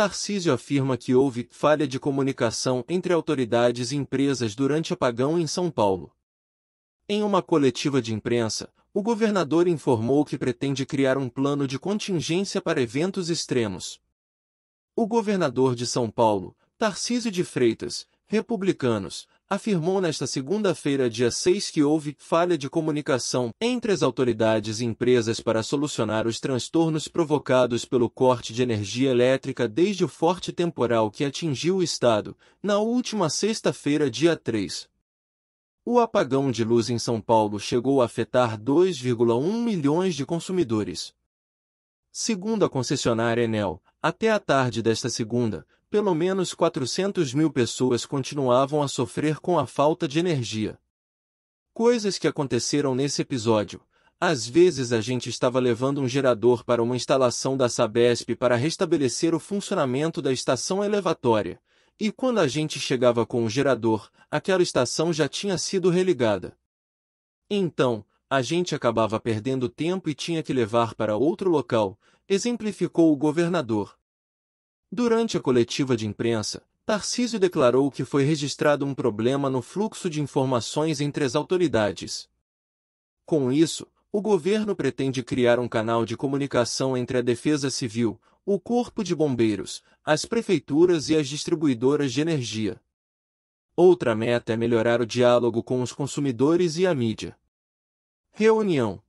Tarcísio afirma que houve falha de comunicação entre autoridades e empresas durante apagão em São Paulo. Em uma coletiva de imprensa, o governador informou que pretende criar um plano de contingência para eventos extremos. O governador de São Paulo, Tarcísio de Freitas, republicanos, afirmou nesta segunda-feira, dia 6, que houve falha de comunicação entre as autoridades e empresas para solucionar os transtornos provocados pelo corte de energia elétrica desde o forte temporal que atingiu o estado, na última sexta-feira, dia 3. O apagão de luz em São Paulo chegou a afetar 2,1 milhões de consumidores. Segundo a concessionária Enel, até a tarde desta segunda, pelo menos 400 mil pessoas continuavam a sofrer com a falta de energia. Coisas que aconteceram nesse episódio. Às vezes a gente estava levando um gerador para uma instalação da Sabesp para restabelecer o funcionamento da estação elevatória, e quando a gente chegava com o gerador, aquela estação já tinha sido religada. Então, a gente acabava perdendo tempo e tinha que levar para outro local, exemplificou o governador, Durante a coletiva de imprensa, Tarcísio declarou que foi registrado um problema no fluxo de informações entre as autoridades. Com isso, o governo pretende criar um canal de comunicação entre a Defesa Civil, o Corpo de Bombeiros, as prefeituras e as distribuidoras de energia. Outra meta é melhorar o diálogo com os consumidores e a mídia. Reunião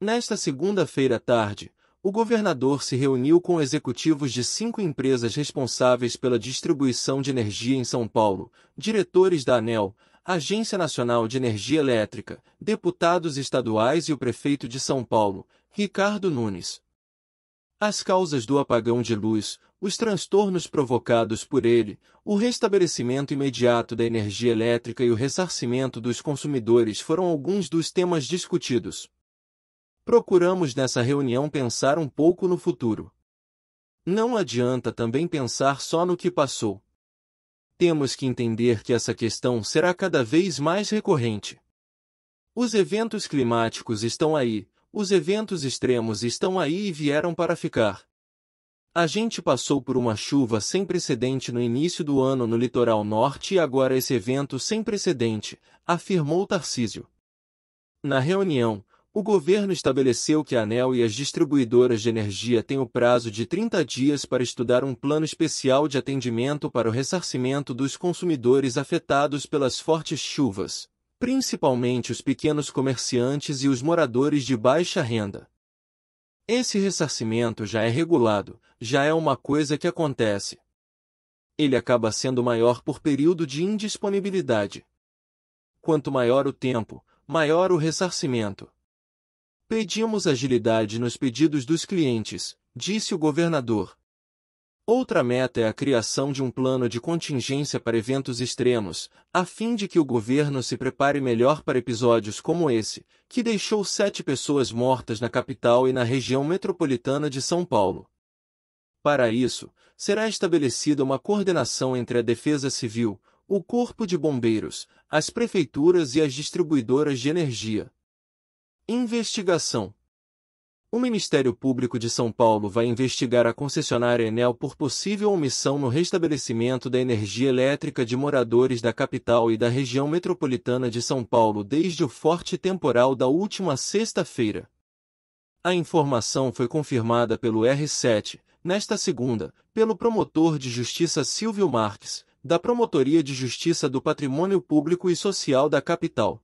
Nesta segunda-feira à tarde, o governador se reuniu com executivos de cinco empresas responsáveis pela distribuição de energia em São Paulo, diretores da ANEL, Agência Nacional de Energia Elétrica, deputados estaduais e o prefeito de São Paulo, Ricardo Nunes. As causas do apagão de luz, os transtornos provocados por ele, o restabelecimento imediato da energia elétrica e o ressarcimento dos consumidores foram alguns dos temas discutidos. Procuramos nessa reunião pensar um pouco no futuro. Não adianta também pensar só no que passou. Temos que entender que essa questão será cada vez mais recorrente. Os eventos climáticos estão aí, os eventos extremos estão aí e vieram para ficar. A gente passou por uma chuva sem precedente no início do ano no litoral norte e agora esse evento sem precedente, afirmou Tarcísio. Na reunião, o governo estabeleceu que a ANEL e as distribuidoras de energia têm o prazo de 30 dias para estudar um plano especial de atendimento para o ressarcimento dos consumidores afetados pelas fortes chuvas, principalmente os pequenos comerciantes e os moradores de baixa renda. Esse ressarcimento já é regulado, já é uma coisa que acontece. Ele acaba sendo maior por período de indisponibilidade. Quanto maior o tempo, maior o ressarcimento. Pedimos agilidade nos pedidos dos clientes, disse o governador. Outra meta é a criação de um plano de contingência para eventos extremos, a fim de que o governo se prepare melhor para episódios como esse, que deixou sete pessoas mortas na capital e na região metropolitana de São Paulo. Para isso, será estabelecida uma coordenação entre a Defesa Civil, o Corpo de Bombeiros, as prefeituras e as distribuidoras de energia. Investigação o Ministério Público de São Paulo vai investigar a concessionária Enel por possível omissão no restabelecimento da energia elétrica de moradores da capital e da região metropolitana de São Paulo desde o forte temporal da última sexta-feira. A informação foi confirmada pelo R7, nesta segunda, pelo promotor de justiça Silvio Marques, da Promotoria de Justiça do Patrimônio Público e Social da capital.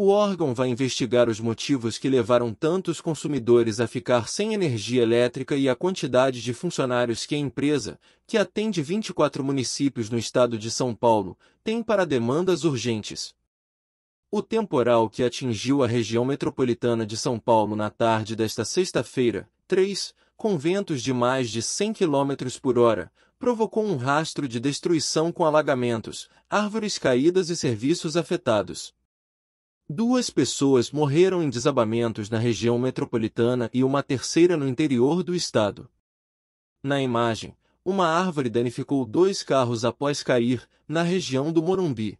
O órgão vai investigar os motivos que levaram tantos consumidores a ficar sem energia elétrica e a quantidade de funcionários que a empresa, que atende 24 municípios no estado de São Paulo, tem para demandas urgentes. O temporal que atingiu a região metropolitana de São Paulo na tarde desta sexta-feira, 3, com ventos de mais de 100 km por hora, provocou um rastro de destruição com alagamentos, árvores caídas e serviços afetados. Duas pessoas morreram em desabamentos na região metropolitana e uma terceira no interior do estado. Na imagem, uma árvore danificou dois carros após cair, na região do Morumbi.